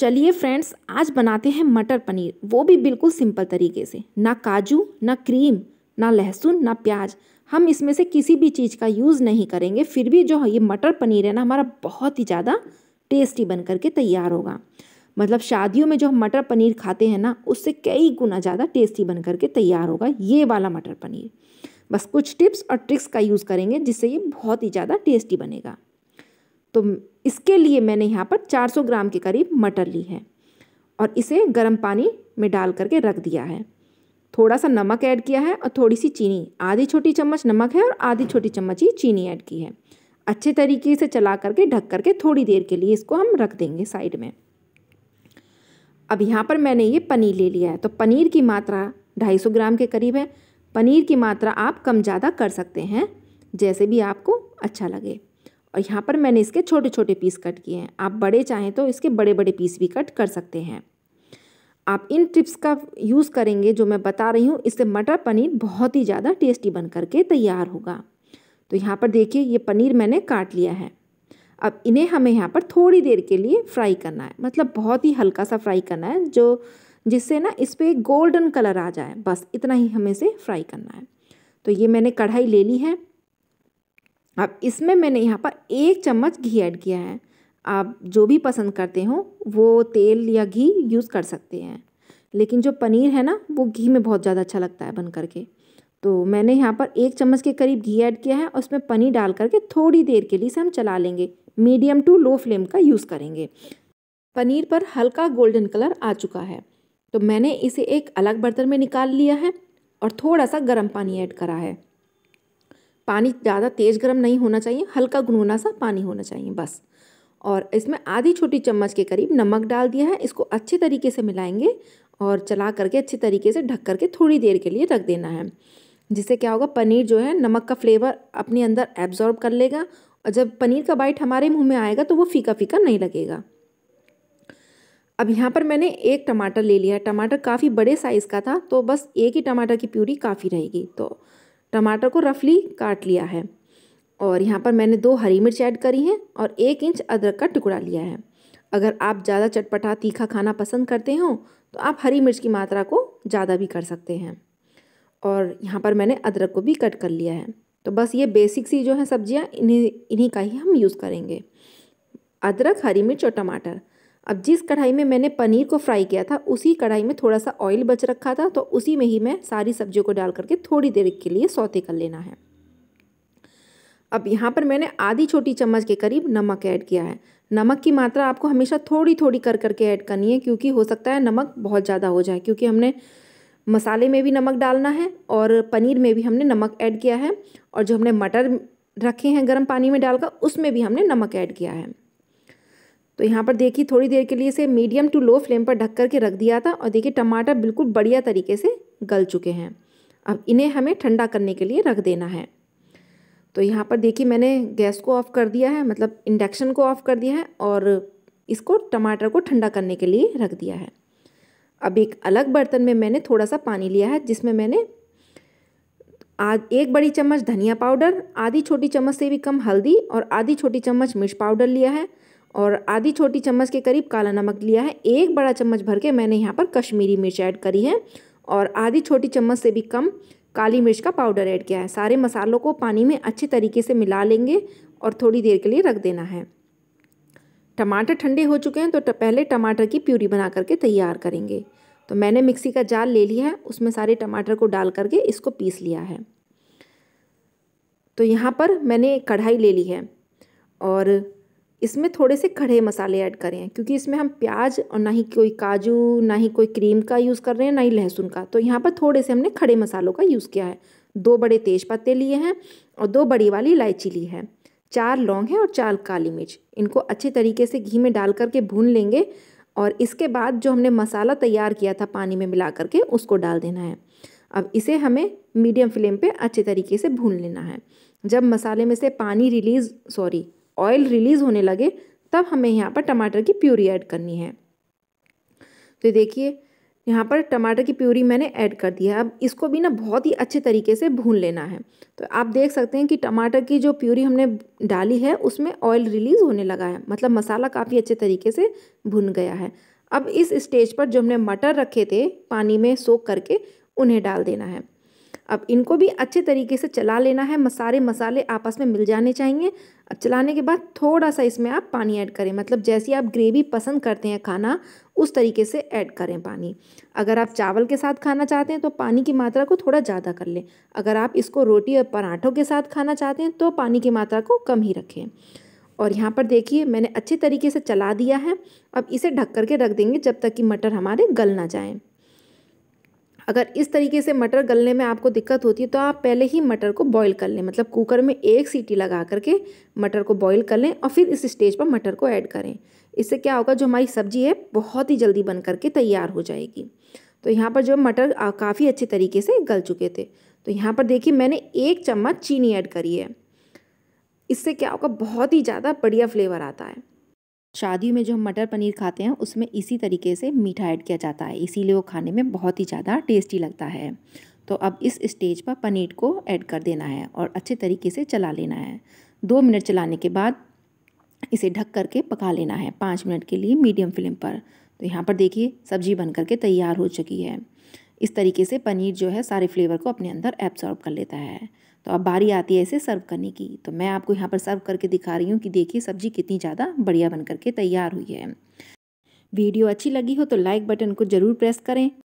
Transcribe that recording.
चलिए फ्रेंड्स आज बनाते हैं मटर पनीर वो भी बिल्कुल सिंपल तरीके से ना काजू ना क्रीम ना लहसुन ना प्याज हम इसमें से किसी भी चीज़ का यूज़ नहीं करेंगे फिर भी जो ये मटर पनीर है ना हमारा बहुत ही ज़्यादा टेस्टी बन करके तैयार होगा मतलब शादियों में जो हम मटर पनीर खाते हैं ना उससे कई गुना ज़्यादा टेस्टी बन करके तैयार होगा ये वाला मटर पनीर बस कुछ टिप्स और ट्रिक्स का यूज़ करेंगे जिससे ये बहुत ही ज़्यादा टेस्टी बनेगा तो इसके लिए मैंने यहाँ पर 400 ग्राम के करीब मटर ली है और इसे गर्म पानी में डाल करके रख दिया है थोड़ा सा नमक ऐड किया है और थोड़ी सी चीनी आधी छोटी चम्मच नमक है और आधी छोटी चम्मच ही चीनी ऐड की है अच्छे तरीके से चला करके ढक करके थोड़ी देर के लिए इसको हम रख देंगे साइड में अब यहाँ पर मैंने ये पनीर ले लिया है तो पनीर की मात्रा ढाई ग्राम के करीब है पनीर की मात्रा आप कम ज़्यादा कर सकते हैं जैसे भी आपको अच्छा लगे और यहाँ पर मैंने इसके छोटे छोटे पीस कट किए हैं आप बड़े चाहें तो इसके बड़े बड़े पीस भी कट कर सकते हैं आप इन टिप्स का यूज़ करेंगे जो मैं बता रही हूँ इससे मटर पनीर बहुत ही ज़्यादा टेस्टी बन करके तैयार होगा तो यहाँ पर देखिए ये पनीर मैंने काट लिया है अब इन्हें हमें यहाँ पर थोड़ी देर के लिए फ्राई करना है मतलब बहुत ही हल्का सा फ्राई करना है जो जिससे ना इस पर गोल्डन कलर आ जाए बस इतना ही हमें से फ्राई करना है तो ये मैंने कढ़ाई ले ली है अब इसमें मैंने यहाँ पर एक चम्मच घी ऐड किया है आप जो भी पसंद करते हो वो तेल या घी यूज़ कर सकते हैं लेकिन जो पनीर है ना वो घी में बहुत ज़्यादा अच्छा लगता है बन करके तो मैंने यहाँ पर एक चम्मच के करीब घी ऐड किया है और उसमें पनीर डाल करके थोड़ी देर के लिए इसे हम चला लेंगे मीडियम टू लो फ्लेम का यूज़ करेंगे पनीर पर हल्का गोल्डन कलर आ चुका है तो मैंने इसे एक अलग बर्तन में निकाल लिया है और थोड़ा सा गर्म पानी ऐड करा है पानी ज़्यादा तेज़ गर्म नहीं होना चाहिए हल्का गुनगुना सा पानी होना चाहिए बस और इसमें आधी छोटी चम्मच के करीब नमक डाल दिया है इसको अच्छे तरीके से मिलाएंगे और चला करके अच्छे तरीके से ढक करके थोड़ी देर के लिए रख देना है जिससे क्या होगा पनीर जो है नमक का फ्लेवर अपने अंदर एब्जॉर्ब कर लेगा और जब पनीर का बाइट हमारे मुंह में आएगा तो वो फीका फीका नहीं लगेगा अब यहाँ पर मैंने एक टमाटर ले लिया टमाटर काफ़ी बड़े साइज़ का था तो बस एक ही टमाटर की प्यूरी काफ़ी रहेगी तो टमाटर को रफली काट लिया है और यहाँ पर मैंने दो हरी मिर्च ऐड करी हैं और एक इंच अदरक का टुकड़ा लिया है अगर आप ज़्यादा चटपटा तीखा खाना पसंद करते हो तो आप हरी मिर्च की मात्रा को ज़्यादा भी कर सकते हैं और यहाँ पर मैंने अदरक को भी कट कर लिया है तो बस ये बेसिक सी जो है सब्जियाँ इन्हीं इन्हीं का ही हम यूज़ करेंगे अदरक हरी मिर्च और टमाटर अब जिस कढ़ाई में मैंने पनीर को फ्राई किया था उसी कढ़ाई में थोड़ा सा ऑयल बच रखा था तो उसी में ही मैं सारी सब्जियों को डाल करके थोड़ी देर के लिए सौते कर लेना है अब यहाँ पर मैंने आधी छोटी चम्मच के करीब नमक ऐड किया है नमक की मात्रा आपको हमेशा थोड़ी थोड़ी कर करके ऐड करनी है क्योंकि हो सकता है नमक बहुत ज़्यादा हो जाए क्योंकि हमने मसाले में भी नमक डालना है और पनीर में भी हमने नमक ऐड किया है और जो हमने मटर रखे हैं गर्म पानी में डालकर उसमें भी हमने नमक ऐड किया है तो यहाँ पर देखिए थोड़ी देर के लिए इसे मीडियम टू लो फ्लेम पर ढक करके रख दिया था और देखिए टमाटर बिल्कुल बढ़िया तरीके से गल चुके हैं अब इन्हें हमें ठंडा करने के लिए रख देना है तो यहाँ पर देखिए मैंने गैस को ऑफ़ कर दिया है मतलब इंडक्शन को ऑफ़ कर दिया है और इसको टमाटर को ठंडा करने के लिए रख दिया है अब एक अलग बर्तन में मैंने थोड़ा सा पानी लिया है जिसमें मैंने आज एक बड़ी चम्मच धनिया पाउडर आधी छोटी चम्मच से भी कम हल्दी और आधी छोटी चम्मच मिर्च पाउडर लिया है और आधी छोटी चम्मच के करीब काला नमक लिया है एक बड़ा चम्मच भर के मैंने यहाँ पर कश्मीरी मिर्च ऐड करी है और आधी छोटी चम्मच से भी कम काली मिर्च का पाउडर ऐड किया है सारे मसालों को पानी में अच्छे तरीके से मिला लेंगे और थोड़ी देर के लिए रख देना है टमाटर ठंडे हो चुके हैं तो पहले टमाटर की प्यूरी बना करके तैयार करेंगे तो मैंने मिक्सी का जाल ले लिया है उसमें सारे टमाटर को डाल करके इसको पीस लिया है तो यहाँ पर मैंने कढ़ाई ले ली है और इसमें थोड़े से खड़े मसाले ऐड करें क्योंकि इसमें हम प्याज और ना ही कोई काजू ना ही कोई क्रीम का यूज़ कर रहे हैं ना ही लहसुन का तो यहाँ पर थोड़े से हमने खड़े मसालों का यूज़ किया है दो बड़े तेज पत्ते लिए हैं और दो बड़ी वाली इलायची ली है चार लौंग है और चार काली मिर्च इनको अच्छे तरीके से घी में डाल करके भून लेंगे और इसके बाद जो हमने मसाला तैयार किया था पानी में मिला करके उसको डाल देना है अब इसे हमें मीडियम फ्लेम पे अच्छे तरीके से भून लेना है जब मसाले में से पानी रिलीज़ सॉरी ऑयल रिलीज़ होने लगे तब हमें यहाँ पर टमाटर की प्यूरी ऐड करनी है तो देखिए यहाँ पर टमाटर की प्यूरी मैंने ऐड कर दिया है अब इसको भी ना बहुत ही अच्छे तरीके से भून लेना है तो आप देख सकते हैं कि टमाटर की जो प्यूरी हमने डाली है उसमें ऑयल रिलीज़ होने लगा है मतलब मसाला काफ़ी अच्छे तरीके से भुन गया है अब इस स्टेज पर जो हमने मटर रखे थे पानी में सोख करके उन्हें डाल देना है अब इनको भी अच्छे तरीके से चला लेना है सारे मसाले आपस में मिल जाने चाहिए अब चलाने के बाद थोड़ा सा इसमें आप पानी ऐड करें मतलब जैसी आप ग्रेवी पसंद करते हैं खाना उस तरीके से ऐड करें पानी अगर आप चावल के साथ खाना चाहते हैं तो पानी की मात्रा को थोड़ा ज़्यादा कर लें अगर आप इसको रोटी और पराठों के साथ खाना चाहते हैं तो पानी की मात्रा को कम ही रखें और यहाँ पर देखिए मैंने अच्छे तरीके से चला दिया है अब इसे ढक करके रख देंगे जब तक कि मटर हमारे गल ना जाएँ अगर इस तरीके से मटर गलने में आपको दिक्कत होती है तो आप पहले ही मटर को बॉईल कर लें मतलब कुकर में एक सीटी लगा करके मटर को बॉईल कर लें और फिर इस स्टेज पर मटर को ऐड करें इससे क्या होगा जो हमारी सब्जी है बहुत ही जल्दी बन करके तैयार हो जाएगी तो यहाँ पर जो मटर काफ़ी अच्छे तरीके से गल चुके थे तो यहाँ पर देखिए मैंने एक चम्मच चीनी ऐड करी है इससे क्या होगा बहुत ही ज़्यादा बढ़िया फ्लेवर आता है शादियों में जो हम मटर पनीर खाते हैं उसमें इसी तरीके से मीठा ऐड किया जाता है इसीलिए वो खाने में बहुत ही ज़्यादा टेस्टी लगता है तो अब इस स्टेज पर पनीर को ऐड कर देना है और अच्छे तरीके से चला लेना है दो मिनट चलाने के बाद इसे ढक करके पका लेना है पाँच मिनट के लिए मीडियम फ्लेम पर तो यहाँ पर देखिए सब्जी बन करके तैयार हो चुकी है इस तरीके से पनीर जो है सारे फ्लेवर को अपने अंदर एब्सॉर्ब कर लेता है तो अब बारी आती है इसे सर्व करने की तो मैं आपको यहाँ पर सर्व करके दिखा रही हूँ कि देखिए सब्जी कितनी ज़्यादा बढ़िया बन करके तैयार हुई है वीडियो अच्छी लगी हो तो लाइक बटन को ज़रूर प्रेस करें